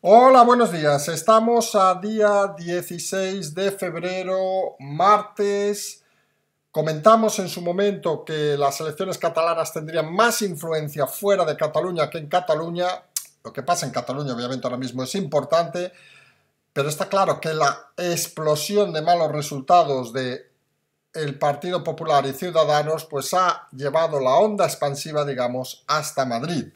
Hola, buenos días. Estamos a día 16 de febrero, martes. Comentamos en su momento que las elecciones catalanas tendrían más influencia fuera de Cataluña que en Cataluña. Lo que pasa en Cataluña obviamente ahora mismo es importante, pero está claro que la explosión de malos resultados de el Partido Popular y Ciudadanos pues ha llevado la onda expansiva, digamos, hasta Madrid.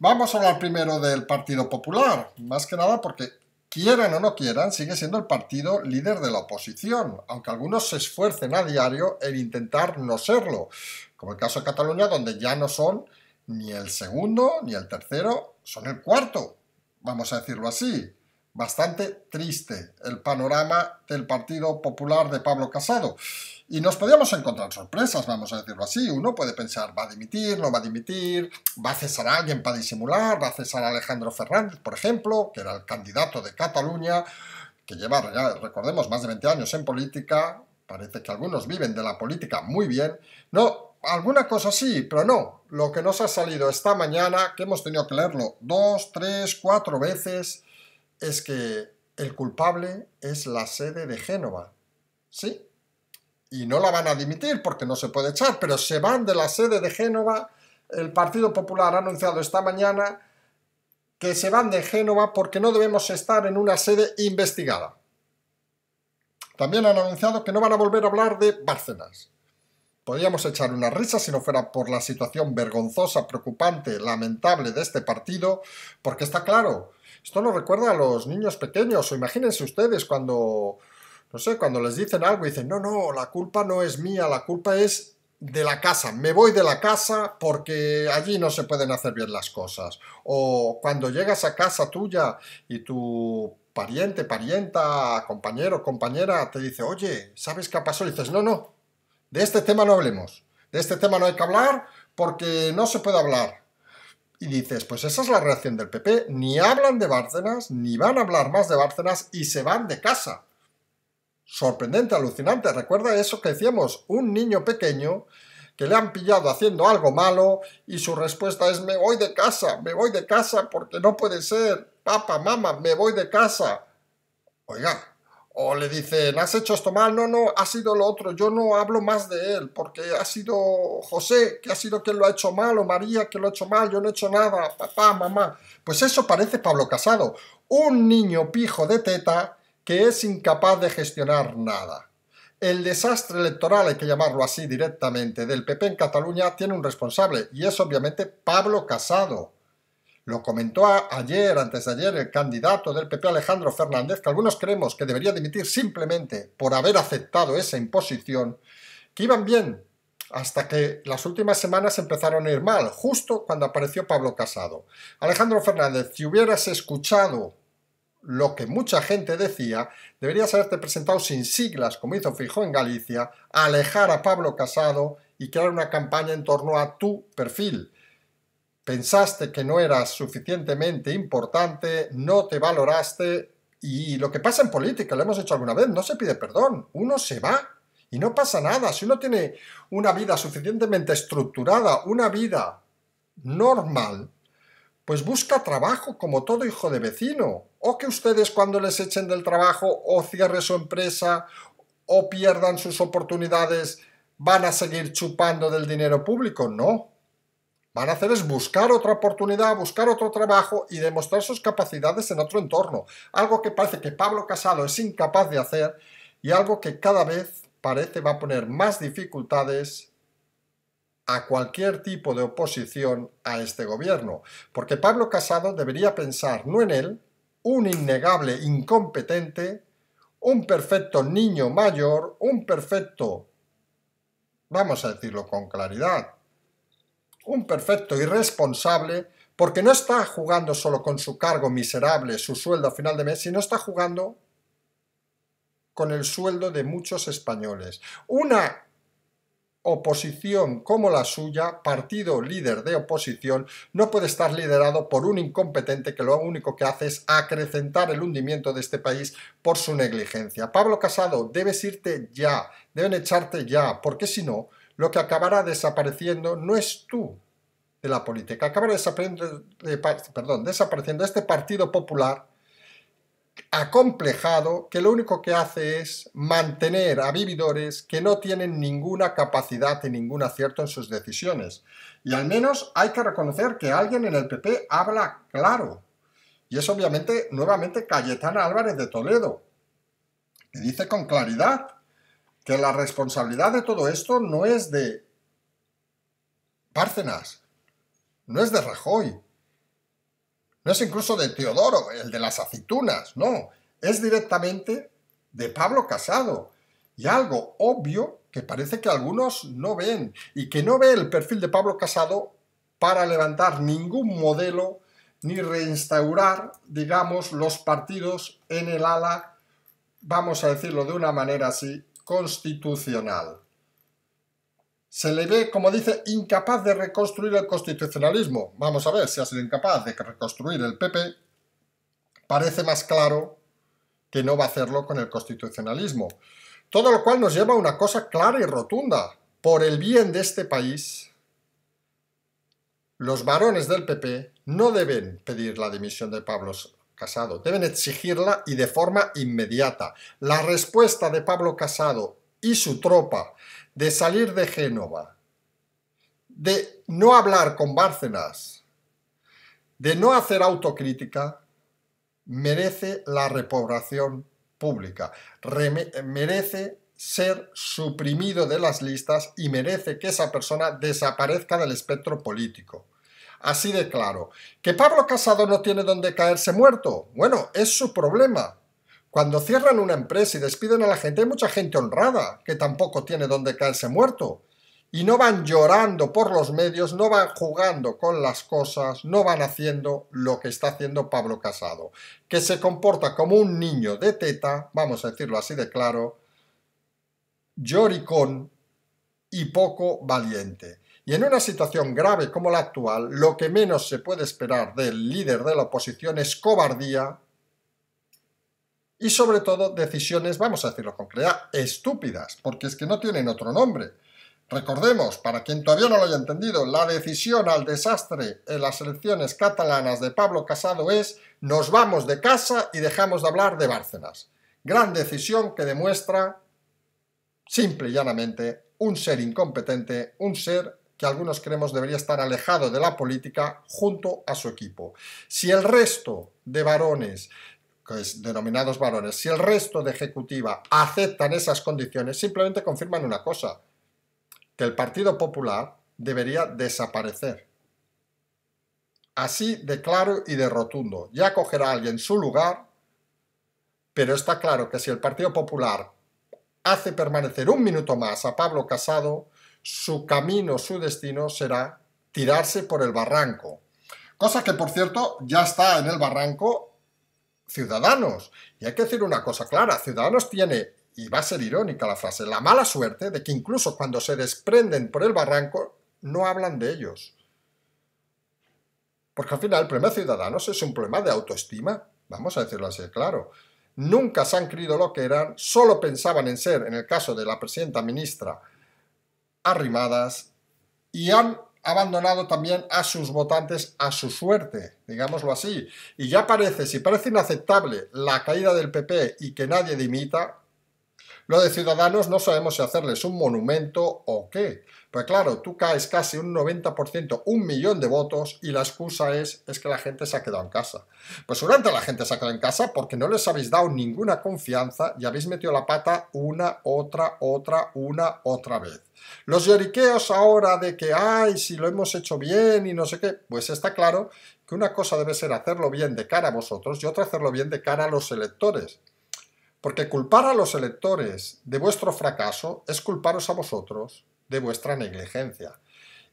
Vamos a hablar primero del Partido Popular, más que nada porque quieran o no quieran, sigue siendo el partido líder de la oposición, aunque algunos se esfuercen a diario en intentar no serlo, como el caso de Cataluña, donde ya no son ni el segundo ni el tercero, son el cuarto, vamos a decirlo así. Bastante triste el panorama del Partido Popular de Pablo Casado, y nos podíamos encontrar sorpresas, vamos a decirlo así. Uno puede pensar, va a dimitir, no va a dimitir, va a cesar a alguien para disimular, va a cesar Alejandro Fernández, por ejemplo, que era el candidato de Cataluña, que lleva, recordemos, más de 20 años en política. Parece que algunos viven de la política muy bien. No, alguna cosa sí, pero no. Lo que nos ha salido esta mañana, que hemos tenido que leerlo dos, tres, cuatro veces, es que el culpable es la sede de Génova. ¿Sí? y no la van a dimitir porque no se puede echar, pero se van de la sede de Génova. El Partido Popular ha anunciado esta mañana que se van de Génova porque no debemos estar en una sede investigada. También han anunciado que no van a volver a hablar de Bárcenas. Podríamos echar una risa si no fuera por la situación vergonzosa, preocupante, lamentable de este partido, porque está claro, esto nos recuerda a los niños pequeños, o imagínense ustedes cuando no sé, cuando les dicen algo, dicen, no, no, la culpa no es mía, la culpa es de la casa, me voy de la casa porque allí no se pueden hacer bien las cosas. O cuando llegas a casa tuya y tu pariente, parienta, compañero, compañera te dice, oye, ¿sabes qué ha pasado? Y dices, no, no, de este tema no hablemos, de este tema no hay que hablar porque no se puede hablar. Y dices, pues esa es la reacción del PP, ni hablan de Bárcenas, ni van a hablar más de Bárcenas y se van de casa sorprendente, alucinante. Recuerda eso que decíamos, un niño pequeño que le han pillado haciendo algo malo y su respuesta es me voy de casa, me voy de casa porque no puede ser, papá, mamá, me voy de casa. Oiga, o le dicen, has hecho esto mal, no, no, ha sido lo otro, yo no hablo más de él, porque ha sido José, que ha sido quien lo ha hecho mal, o María, que lo ha hecho mal, yo no he hecho nada, papá, mamá. Pues eso parece Pablo Casado, un niño pijo de teta que es incapaz de gestionar nada. El desastre electoral, hay que llamarlo así directamente, del PP en Cataluña tiene un responsable y es obviamente Pablo Casado. Lo comentó ayer, antes de ayer, el candidato del PP Alejandro Fernández, que algunos creemos que debería dimitir simplemente por haber aceptado esa imposición, que iban bien, hasta que las últimas semanas empezaron a ir mal, justo cuando apareció Pablo Casado. Alejandro Fernández, si hubieras escuchado lo que mucha gente decía, deberías haberte presentado sin siglas, como hizo Fijo en Galicia, alejar a Pablo Casado y crear una campaña en torno a tu perfil. Pensaste que no eras suficientemente importante, no te valoraste y lo que pasa en política, lo hemos hecho alguna vez, no se pide perdón, uno se va y no pasa nada. Si uno tiene una vida suficientemente estructurada, una vida normal, pues busca trabajo como todo hijo de vecino. O que ustedes cuando les echen del trabajo o cierre su empresa o pierdan sus oportunidades van a seguir chupando del dinero público. No. Van a hacer es buscar otra oportunidad, buscar otro trabajo y demostrar sus capacidades en otro entorno. Algo que parece que Pablo Casado es incapaz de hacer y algo que cada vez parece va a poner más dificultades a cualquier tipo de oposición a este gobierno, porque Pablo Casado debería pensar no en él, un innegable incompetente, un perfecto niño mayor, un perfecto, vamos a decirlo con claridad, un perfecto irresponsable, porque no está jugando solo con su cargo miserable, su sueldo a final de mes, sino está jugando con el sueldo de muchos españoles. Una oposición como la suya, partido líder de oposición, no puede estar liderado por un incompetente que lo único que hace es acrecentar el hundimiento de este país por su negligencia. Pablo Casado, debes irte ya, deben echarte ya, porque si no, lo que acabará desapareciendo no es tú de la política, acabará desapareciendo, desapareciendo este Partido Popular acomplejado que lo único que hace es mantener a vividores que no tienen ninguna capacidad y ningún acierto en sus decisiones. Y al menos hay que reconocer que alguien en el PP habla claro. Y es obviamente nuevamente Cayetana Álvarez de Toledo, que dice con claridad que la responsabilidad de todo esto no es de Bárcenas, no es de Rajoy, no es incluso de Teodoro, el de las aceitunas, no. Es directamente de Pablo Casado. Y algo obvio que parece que algunos no ven y que no ve el perfil de Pablo Casado para levantar ningún modelo ni reinstaurar, digamos, los partidos en el ala, vamos a decirlo de una manera así, constitucional se le ve, como dice, incapaz de reconstruir el constitucionalismo. Vamos a ver si ha sido incapaz de reconstruir el PP. Parece más claro que no va a hacerlo con el constitucionalismo. Todo lo cual nos lleva a una cosa clara y rotunda. Por el bien de este país, los varones del PP no deben pedir la dimisión de Pablo Casado, deben exigirla y de forma inmediata. La respuesta de Pablo Casado y su tropa de salir de Génova, de no hablar con Bárcenas, de no hacer autocrítica, merece la repoblación pública, merece ser suprimido de las listas y merece que esa persona desaparezca del espectro político. Así de claro. ¿Que Pablo Casado no tiene dónde caerse muerto? Bueno, es su problema. Cuando cierran una empresa y despiden a la gente, hay mucha gente honrada que tampoco tiene donde caerse muerto. Y no van llorando por los medios, no van jugando con las cosas, no van haciendo lo que está haciendo Pablo Casado, que se comporta como un niño de teta, vamos a decirlo así de claro, lloricón y poco valiente. Y en una situación grave como la actual, lo que menos se puede esperar del líder de la oposición es cobardía y sobre todo decisiones, vamos a decirlo con claridad, estúpidas, porque es que no tienen otro nombre. Recordemos, para quien todavía no lo haya entendido, la decisión al desastre en las elecciones catalanas de Pablo Casado es nos vamos de casa y dejamos de hablar de Bárcenas. Gran decisión que demuestra, simple y llanamente, un ser incompetente, un ser que algunos creemos debería estar alejado de la política junto a su equipo. Si el resto de varones denominados varones, si el resto de ejecutiva aceptan esas condiciones, simplemente confirman una cosa, que el Partido Popular debería desaparecer. Así de claro y de rotundo. Ya cogerá a alguien su lugar, pero está claro que si el Partido Popular hace permanecer un minuto más a Pablo Casado, su camino, su destino será tirarse por el barranco. Cosa que, por cierto, ya está en el barranco Ciudadanos, y hay que decir una cosa clara, Ciudadanos tiene, y va a ser irónica la frase, la mala suerte de que incluso cuando se desprenden por el barranco, no hablan de ellos. Porque al final el problema de Ciudadanos es un problema de autoestima, vamos a decirlo así claro. Nunca se han creído lo que eran, solo pensaban en ser, en el caso de la presidenta ministra, arrimadas y han abandonado también a sus votantes a su suerte, digámoslo así. Y ya parece, si parece inaceptable la caída del PP y que nadie dimita, lo de Ciudadanos no sabemos si hacerles un monumento o qué. Pues claro, tú caes casi un 90%, un millón de votos, y la excusa es, es que la gente se ha quedado en casa. Pues seguramente la gente se ha quedado en casa porque no les habéis dado ninguna confianza y habéis metido la pata una, otra, otra, una, otra vez. Los lloriqueos ahora de que, ay, si lo hemos hecho bien y no sé qué, pues está claro que una cosa debe ser hacerlo bien de cara a vosotros y otra hacerlo bien de cara a los electores. Porque culpar a los electores de vuestro fracaso es culparos a vosotros de vuestra negligencia.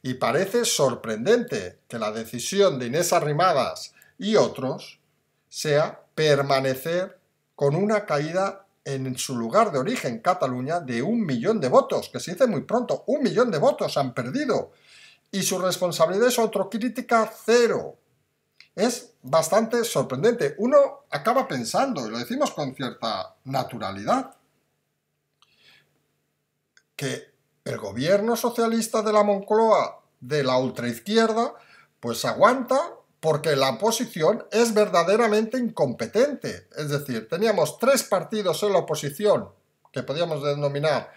Y parece sorprendente que la decisión de Inés Arrimadas y otros sea permanecer con una caída en su lugar de origen, Cataluña, de un millón de votos, que se dice muy pronto, un millón de votos han perdido. Y su responsabilidad es otro crítica cero. Es bastante sorprendente. Uno acaba pensando, y lo decimos con cierta naturalidad, que el gobierno socialista de la Moncloa de la ultraizquierda pues aguanta porque la oposición es verdaderamente incompetente. Es decir, teníamos tres partidos en la oposición que podíamos denominar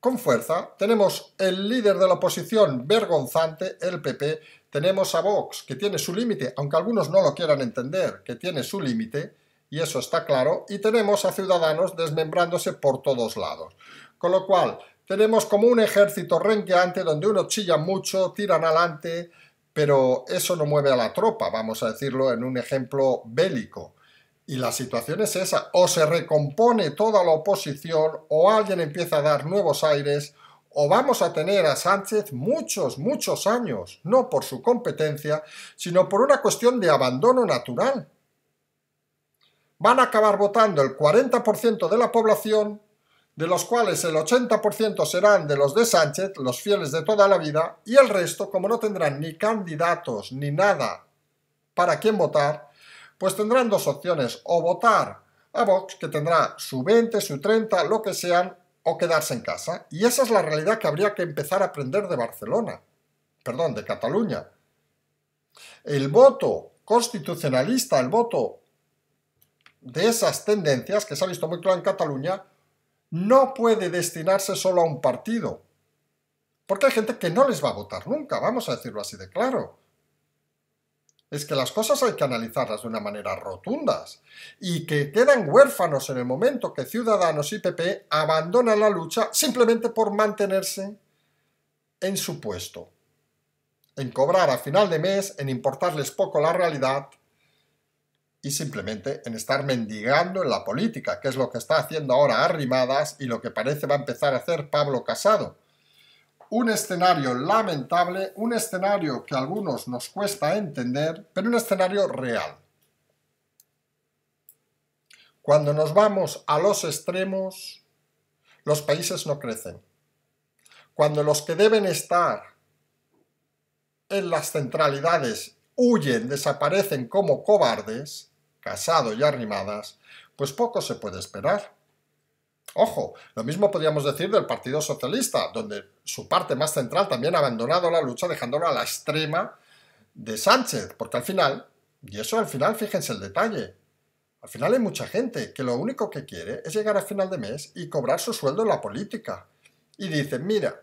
con fuerza. Tenemos el líder de la oposición vergonzante, el PP. Tenemos a Vox, que tiene su límite, aunque algunos no lo quieran entender, que tiene su límite, y eso está claro. Y tenemos a Ciudadanos desmembrándose por todos lados. Con lo cual, tenemos como un ejército renqueante donde uno chilla mucho, tiran adelante, pero eso no mueve a la tropa, vamos a decirlo en un ejemplo bélico. Y la situación es esa, o se recompone toda la oposición, o alguien empieza a dar nuevos aires, o vamos a tener a Sánchez muchos, muchos años, no por su competencia, sino por una cuestión de abandono natural. Van a acabar votando el 40% de la población de los cuales el 80% serán de los de Sánchez, los fieles de toda la vida, y el resto, como no tendrán ni candidatos ni nada para quién votar, pues tendrán dos opciones, o votar a Vox, que tendrá su 20, su 30, lo que sean, o quedarse en casa. Y esa es la realidad que habría que empezar a aprender de Barcelona, perdón, de Cataluña. El voto constitucionalista, el voto de esas tendencias que se ha visto muy claro en Cataluña, no puede destinarse solo a un partido. Porque hay gente que no les va a votar nunca, vamos a decirlo así de claro. Es que las cosas hay que analizarlas de una manera rotunda y que quedan huérfanos en el momento que Ciudadanos y PP abandonan la lucha simplemente por mantenerse en su puesto, en cobrar a final de mes, en importarles poco la realidad y simplemente en estar mendigando en la política, que es lo que está haciendo ahora Arrimadas y lo que parece va a empezar a hacer Pablo Casado. Un escenario lamentable, un escenario que a algunos nos cuesta entender, pero un escenario real. Cuando nos vamos a los extremos, los países no crecen. Cuando los que deben estar en las centralidades huyen, desaparecen como cobardes, casado y arrimadas, pues poco se puede esperar. Ojo, lo mismo podríamos decir del Partido Socialista, donde su parte más central también ha abandonado la lucha dejándola a la extrema de Sánchez, porque al final, y eso al final fíjense el detalle, al final hay mucha gente que lo único que quiere es llegar a final de mes y cobrar su sueldo en la política. Y dicen, mira,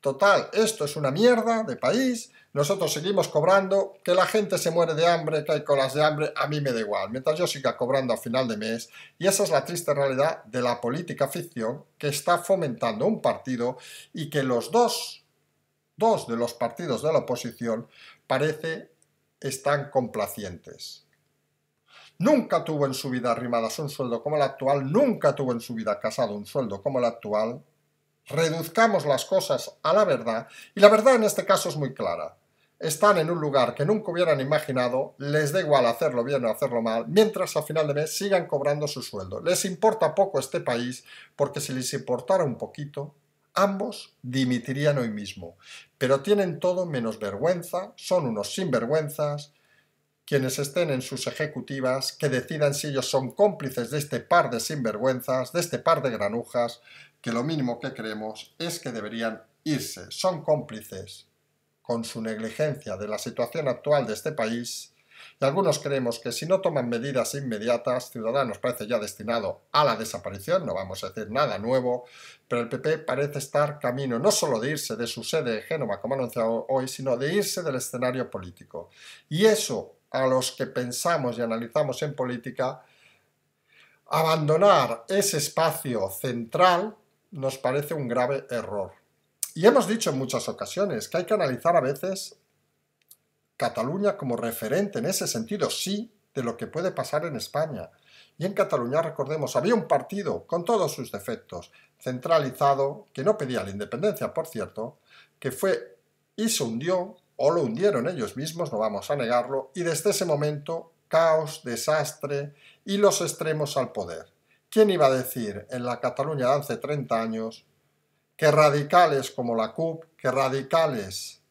total, esto es una mierda de país, nosotros seguimos cobrando, que la gente se muere de hambre, que hay colas de hambre, a mí me da igual, mientras yo siga cobrando a final de mes. Y esa es la triste realidad de la política ficción que está fomentando un partido y que los dos, dos de los partidos de la oposición, parece están complacientes. Nunca tuvo en su vida arrimadas un sueldo como el actual, nunca tuvo en su vida Casado un sueldo como el actual, reduzcamos las cosas a la verdad, y la verdad en este caso es muy clara. Están en un lugar que nunca hubieran imaginado, les da igual hacerlo bien o hacerlo mal, mientras al final de mes sigan cobrando su sueldo. Les importa poco este país, porque si les importara un poquito, ambos dimitirían hoy mismo. Pero tienen todo menos vergüenza, son unos sinvergüenzas, quienes estén en sus ejecutivas, que decidan si ellos son cómplices de este par de sinvergüenzas, de este par de granujas, que lo mínimo que creemos es que deberían irse. Son cómplices con su negligencia de la situación actual de este país y algunos creemos que si no toman medidas inmediatas, Ciudadanos parece ya destinado a la desaparición, no vamos a decir nada nuevo, pero el PP parece estar camino no solo de irse de su sede en Génova, como ha anunciado hoy, sino de irse del escenario político. Y eso, a los que pensamos y analizamos en política, abandonar ese espacio central nos parece un grave error. Y hemos dicho en muchas ocasiones que hay que analizar a veces Cataluña como referente en ese sentido, sí, de lo que puede pasar en España. Y en Cataluña, recordemos, había un partido con todos sus defectos, centralizado, que no pedía la independencia, por cierto, que fue y se hundió, o lo hundieron ellos mismos, no vamos a negarlo, y desde ese momento caos, desastre y los extremos al poder. ¿Quién iba a decir en la Cataluña de hace 30 años que radicales como la CUP, que radicales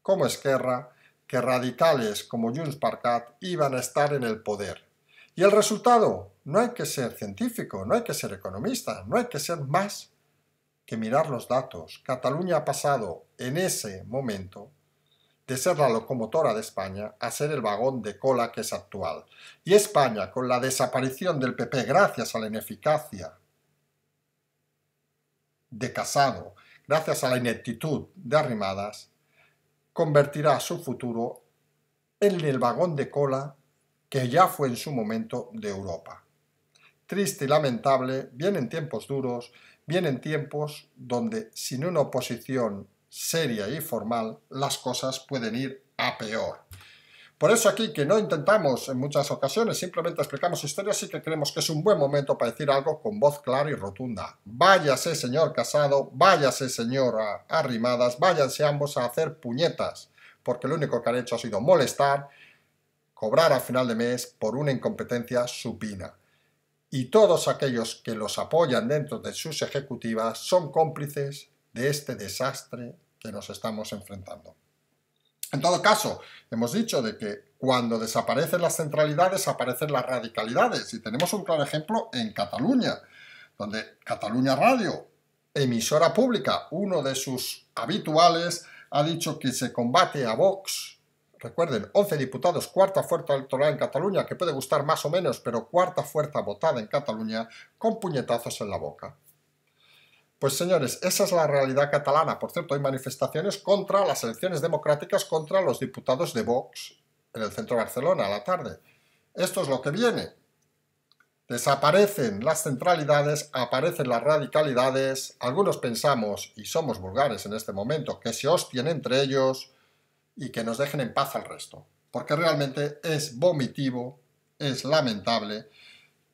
como Esquerra, que radicales como Junts per iban a estar en el poder? Y el resultado, no hay que ser científico, no hay que ser economista, no hay que ser más que mirar los datos. Cataluña ha pasado en ese momento de ser la locomotora de España a ser el vagón de cola que es actual. Y España, con la desaparición del PP gracias a la ineficacia de Casado, gracias a la ineptitud de Arrimadas, convertirá su futuro en el vagón de cola que ya fue en su momento de Europa. Triste y lamentable, vienen tiempos duros, vienen tiempos donde sin una oposición seria y formal, las cosas pueden ir a peor. Por eso aquí que no intentamos en muchas ocasiones, simplemente explicamos historias y que creemos que es un buen momento para decir algo con voz clara y rotunda. Váyase señor Casado, váyase señora Arrimadas, váyanse ambos a hacer puñetas, porque lo único que han hecho ha sido molestar, cobrar a final de mes por una incompetencia supina. Y todos aquellos que los apoyan dentro de sus ejecutivas son cómplices de este desastre que nos estamos enfrentando. En todo caso, hemos dicho de que cuando desaparecen las centralidades, aparecen las radicalidades. Y tenemos un claro ejemplo en Cataluña, donde Cataluña Radio, emisora pública, uno de sus habituales, ha dicho que se combate a Vox. Recuerden, 11 diputados, cuarta fuerza electoral en Cataluña, que puede gustar más o menos, pero cuarta fuerza votada en Cataluña, con puñetazos en la boca. Pues señores, esa es la realidad catalana. Por cierto, hay manifestaciones contra las elecciones democráticas contra los diputados de Vox en el centro de Barcelona a la tarde. Esto es lo que viene. Desaparecen las centralidades, aparecen las radicalidades, algunos pensamos, y somos vulgares en este momento, que se hostien entre ellos y que nos dejen en paz al resto. Porque realmente es vomitivo, es lamentable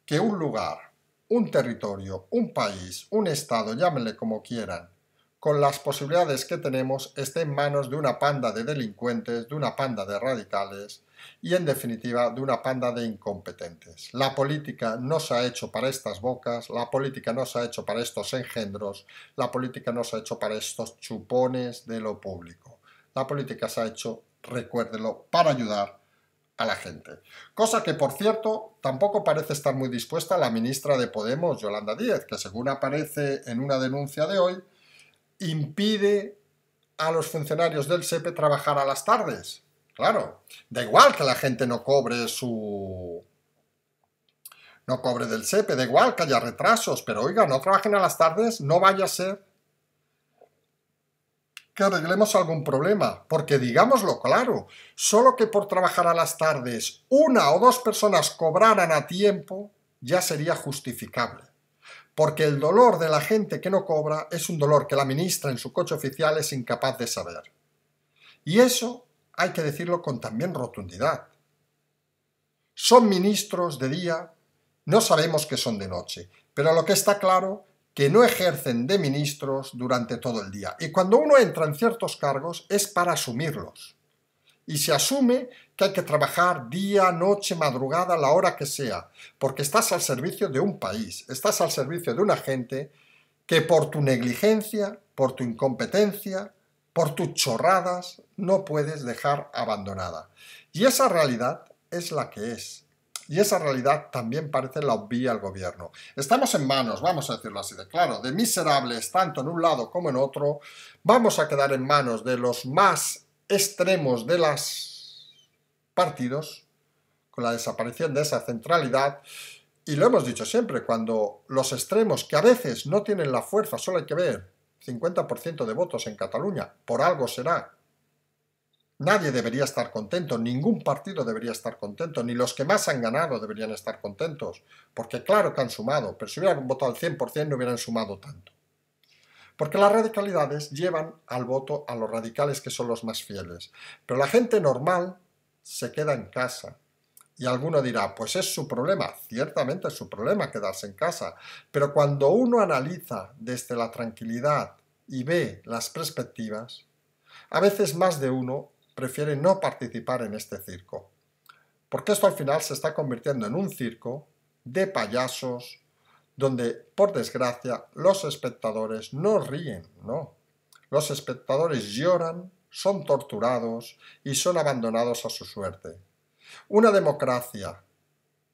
que un lugar un territorio, un país, un estado, llámenle como quieran, con las posibilidades que tenemos, esté en manos de una panda de delincuentes, de una panda de radicales y, en definitiva, de una panda de incompetentes. La política no se ha hecho para estas bocas, la política no se ha hecho para estos engendros, la política no se ha hecho para estos chupones de lo público. La política se ha hecho, recuérdelo, para ayudar a la gente. Cosa que, por cierto, tampoco parece estar muy dispuesta la ministra de Podemos, Yolanda Díez, que según aparece en una denuncia de hoy, impide a los funcionarios del SEPE trabajar a las tardes. Claro, da igual que la gente no cobre su... no cobre del SEPE, da igual que haya retrasos, pero oiga, no trabajen a las tardes, no vaya a ser arreglemos algún problema, porque digámoslo claro, solo que por trabajar a las tardes una o dos personas cobraran a tiempo ya sería justificable. Porque el dolor de la gente que no cobra es un dolor que la ministra en su coche oficial es incapaz de saber. Y eso hay que decirlo con también rotundidad. Son ministros de día, no sabemos que son de noche, pero lo que está claro que no ejercen de ministros durante todo el día. Y cuando uno entra en ciertos cargos es para asumirlos. Y se asume que hay que trabajar día, noche, madrugada, la hora que sea, porque estás al servicio de un país, estás al servicio de una gente que por tu negligencia, por tu incompetencia, por tus chorradas, no puedes dejar abandonada. Y esa realidad es la que es y esa realidad también parece la obvia al gobierno. Estamos en manos, vamos a decirlo así de claro, de miserables tanto en un lado como en otro, vamos a quedar en manos de los más extremos de los partidos, con la desaparición de esa centralidad, y lo hemos dicho siempre, cuando los extremos que a veces no tienen la fuerza, solo hay que ver, 50% de votos en Cataluña, por algo será Nadie debería estar contento, ningún partido debería estar contento, ni los que más han ganado deberían estar contentos, porque claro que han sumado, pero si hubieran votado al 100% no hubieran sumado tanto. Porque las radicalidades llevan al voto a los radicales que son los más fieles, pero la gente normal se queda en casa. Y alguno dirá, pues es su problema, ciertamente es su problema quedarse en casa, pero cuando uno analiza desde la tranquilidad y ve las perspectivas, a veces más de uno prefiere no participar en este circo. Porque esto al final se está convirtiendo en un circo de payasos, donde, por desgracia, los espectadores no ríen, no. Los espectadores lloran, son torturados y son abandonados a su suerte. Una democracia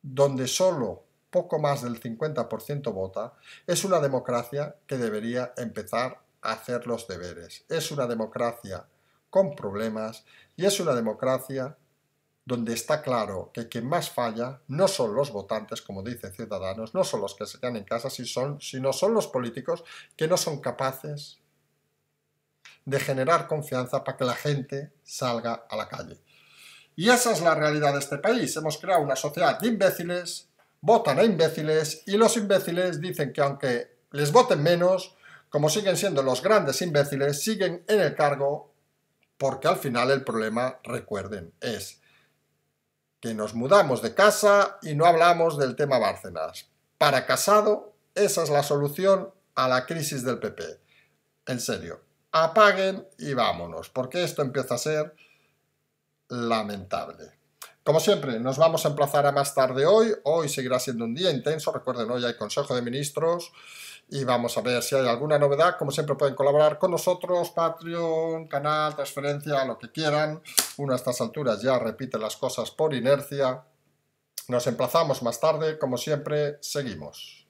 donde solo poco más del 50% vota es una democracia que debería empezar a hacer los deberes. Es una democracia con problemas y es una democracia donde está claro que quien más falla no son los votantes, como dicen Ciudadanos, no son los que se quedan en casa, sino son los políticos que no son capaces de generar confianza para que la gente salga a la calle. Y esa es la realidad de este país. Hemos creado una sociedad de imbéciles, votan a imbéciles y los imbéciles dicen que aunque les voten menos, como siguen siendo los grandes imbéciles, siguen en el cargo porque al final el problema, recuerden, es que nos mudamos de casa y no hablamos del tema Bárcenas. Para Casado, esa es la solución a la crisis del PP. En serio, apaguen y vámonos, porque esto empieza a ser lamentable. Como siempre, nos vamos a emplazar a más tarde hoy. Hoy seguirá siendo un día intenso. Recuerden, hoy hay Consejo de Ministros y vamos a ver si hay alguna novedad. Como siempre pueden colaborar con nosotros, Patreon, canal, transferencia, lo que quieran. Uno a estas alturas ya repite las cosas por inercia. Nos emplazamos más tarde, como siempre, seguimos.